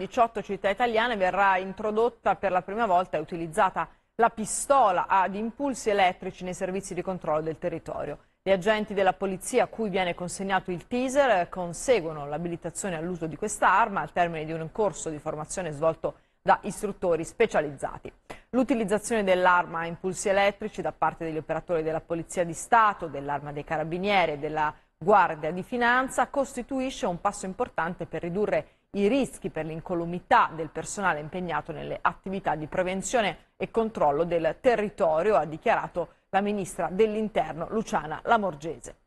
18 città italiane verrà introdotta per la prima volta e utilizzata la pistola ad impulsi elettrici nei servizi di controllo del territorio. Gli agenti della polizia a cui viene consegnato il teaser conseguono l'abilitazione all'uso di questa arma al termine di un corso di formazione svolto da istruttori specializzati. L'utilizzazione dell'arma a impulsi elettrici da parte degli operatori della Polizia di Stato, dell'Arma dei Carabinieri e della Guardia di Finanza costituisce un passo importante per ridurre i rischi per l'incolumità del personale impegnato nelle attività di prevenzione e controllo del territorio, ha dichiarato la ministra dell'Interno Luciana Lamorgese.